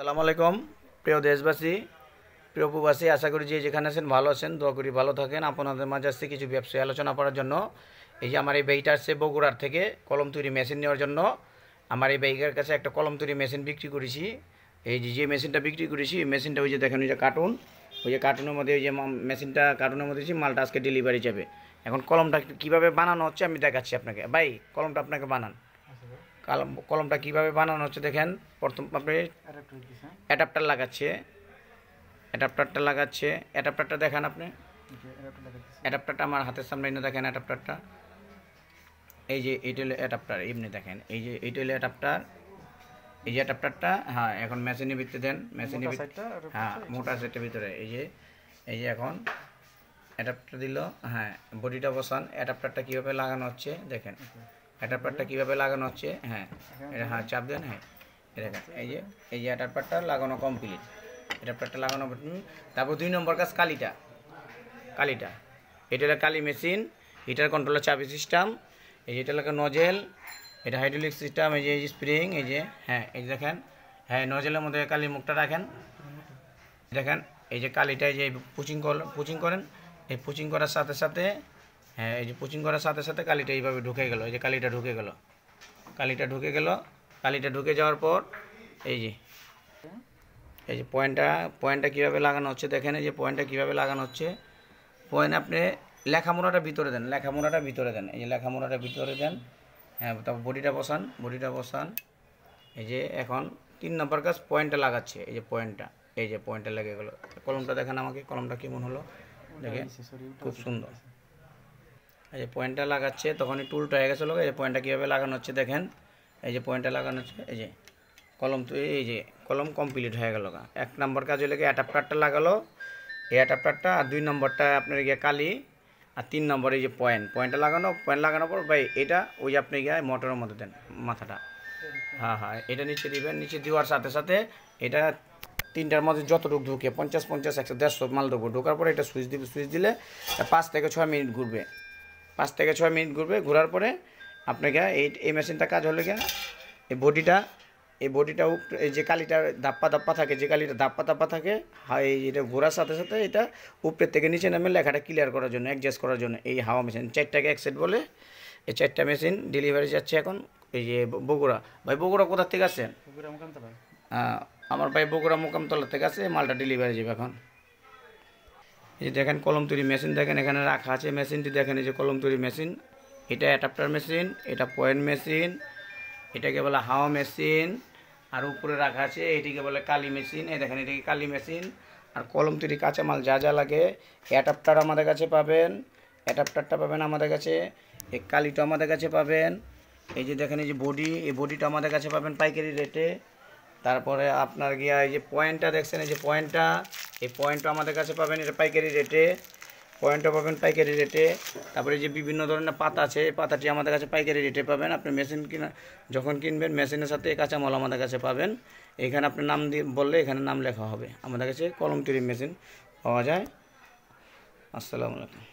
সালাম আলাইকুম প্রিয় দেশবাসী প্রিয় প্রবাসী আশা করি যে যেখানে আছেন ভালো আছেন দোয়া করি ভালো থাকেন আপনাদের মাঝে আসছে কিছু ব্যবসায় আলোচনা করার জন্য এই যে আমার এই বেইটা আসছে বগুড়ার থেকে কলম তৈরি মেশিন নেওয়ার জন্য আমার এই বেইকার কাছে একটা কলম তৈরি মেশিন বিক্রি করেছি এই যে যে মেশিনটা বিক্রি করেছি এই মেশিনটা ওই যে দেখেন ওই যে কার্টুন ওই যে কার্টুনের মধ্যে ওই যে মেশিনটা কার্টুনের মধ্যে মালটা আজকে ডেলিভারি যাবে এখন কলমটা কীভাবে বানানো হচ্ছে আমি দেখাচ্ছি আপনাকে ভাই কলমটা আপনাকে বানান কলম কলমটা কীভাবে বানানো হচ্ছে দেখেন প্রথম আপনি অ্যাডাপ্টার লাগাচ্ছে অ্যাডাপ্টারটা লাগাচ্ছে অ্যাডাপ্টারটা দেখান আপনি অ্যাডাপ্টারটা আমার হাতের সামনে এনে দেখেন অ্যাডাপ্টারটা এই যে এইটা হলো অ্যাডাপ্টার এমনি দেখেন এই যে এইটা হলো অ্যাডাপ্টার এই যে অ্যাডাপ্টারটা হ্যাঁ এখন মেশিনের ভিতরে দেন মেশিনের হ্যাঁ মোটা সেটের ভিতরে এই যে এই যে এখন অ্যাডাপ্টার দিল হ্যাঁ বডিটা বসান অ্যাডাপ্টারটা কীভাবে লাগানো হচ্ছে দেখেন অ্যাটারপারটা কীভাবে লাগানো হচ্ছে হ্যাঁ এটা হ্যাঁ চাপ দেন হ্যাঁ এই যে এই যে অ্যাটারপারটা লাগানো কমপ্লিট অ্যাটারপারটা লাগানো তারপর দুই নম্বর কাজ কালিটা কালিটা এটা হলো কালি মেশিন হিটার কন্ট্রোলের চাবি সিস্টেম এই যে এটা লাগে নজেল এটা হাইড্রোলিক সিস্টেম এই যে স্প্রিং এই যে হ্যাঁ এই দেখেন হ্যাঁ নজেলের মধ্যে কালি মুখটা রাখেন দেখেন এই যে কালিটা এই যে পুচিং পুচিং করেন এই পুচিং করার সাথে সাথে হ্যাঁ এই যে পুচিং করার সাথে সাথে কালিটা এইভাবে ঢুকে গেল এই যে কালিটা ঢুকে গেল কালিটা ঢুকে গেল কালিটা ঢুকে যাওয়ার পর এই যে এই যে পয়েন্টটা পয়েন্টটা কীভাবে লাগানো হচ্ছে দেখেন এই যে পয়েন্টটা কীভাবে লাগানো হচ্ছে পয়েন্ট আপনি লেখা মোড়াটা ভিতরে দেন লেখামোড়াটা ভিতরে দেন এই যে লেখা মোড়াটা ভিতরে দেন হ্যাঁ তারপর বডিটা বসান বডিটা বসান এই যে এখন তিন নম্বর কাজ পয়েন্টটা লাগাচ্ছে এই যে পয়েন্টটা এই যে পয়েন্টটা লেগে গেলো কলমটা দেখেন আমাকে কলমটা কেমন হলো দেখেন খুব সুন্দর এই যে পয়েন্টটা লাগাচ্ছে তখনই টুলটা হয়ে গেছিলো এই যে পয়েন্টটা কীভাবে লাগানো হচ্ছে দেখেন এই যে পয়েন্টটা লাগানো হচ্ছে এই যে কলম তো এই যে কলম কমপ্লিট হয়ে গেল এক নম্বর কাজ হলে অ্যাডাপ্টারটা লাগালো এই অ্যাডাপ্টারটা আর দুই নম্বরটা আপনার গিয়ে কালি আর তিন নম্বরে যে পয়েন্ট পয়েন্টটা লাগানো পয়েন্ট লাগানোর পর ভাই এটা ওই আপনি গিয়ে মোটরের মধ্যে দেন মাথাটা হ্যাঁ হ্যাঁ এটা নিচে দিবেন নিচে দেওয়ার সাথে সাথে এটা তিনটার মধ্যে যতটুকু ঢুকে পঞ্চাশ পঞ্চাশ একশো দেড়শো মাল ঢুকবো ঢোকার পর এটা সুইচ দিবে সুইচ দিলে পাঁচ থেকে ছয় মিনিট ঘুরবে পাঁচ থেকে ছয় মিনিট ঘুরবে ঘোরার পরে আপনাকে এই এই মেশিনটা কাজ হলে গিয়া এই বডিটা এই বডিটা এই যে কালিটার ধাপ্পা ধাপ্পা থাকে যে কালিটা ধাপ্পা ধাপ্পা থাকে এই এটা ঘোরার সাথে সাথে এটা উপরের থেকে নিচে নামে লেখাটা ক্লিয়ার করার জন্য অ্যাডজাস্ট করার জন্য এই হাওয়া মেশিন চারটাকে অ্যাকসেট বলে এই চারটা মেশিন ডেলিভারি যাচ্ছে এখন এই যে বগুড়া ভাই বগুড়া কোথার থেকে আছে আমার ভাই বগুড়া মোকামতলা থেকে আছে মালটা ডেলিভারি যাবে এখন এই দেখেন কলম তৈরি মেশিন দেখেন এখানে রাখা আছে মেশিনটি দেখেন এই যে কলম তৈরি মেশিন এটা অ্যাডাপ্টার মেশিন এটা পয়েন্ট মেশিন এটাকে বলে হাওয়া মেশিন আর উপরে রাখা আছে এটিকে বলে কালি মেশিন এই দেখেন এটিকে কালি মেশিন আর কলম তৈরি কাঁচামাল যা যা লাগে অ্যাডাপ্টার আমাদের কাছে পাবেন অ্যাডাপ্টারটা পাবেন আমাদের কাছে এই কালিটা আমাদের কাছে পাবেন এই যে দেখেন এই যে বডি এই বডিটা আমাদের কাছে পাবেন পাইকারি রেটে তারপরে আপনার গিয়া এই যে পয়েন্টটা দেখছেন এই যে পয়েন্টটা এই পয়েন্টও আমাদের কাছে পাবেন এটা পাইকারি রেটে পয়েন্টও পাবেন পাইকারি রেটে তারপরে যে বিভিন্ন ধরনের পাতা আছে এই পাতাটি আমাদের কাছে পাইকারি রেটে পাবেন আপনি মেশিন কিনা যখন কিনবেন মেশিনের সাথে এই কাঁচামাল আমাদের কাছে পাবেন এখানে আপনি নাম দিয়ে বললে এখানে নাম লেখা হবে আমাদের কাছে কলম তৈরি মেশিন পাওয়া যায় আসসালামু আলাইকুম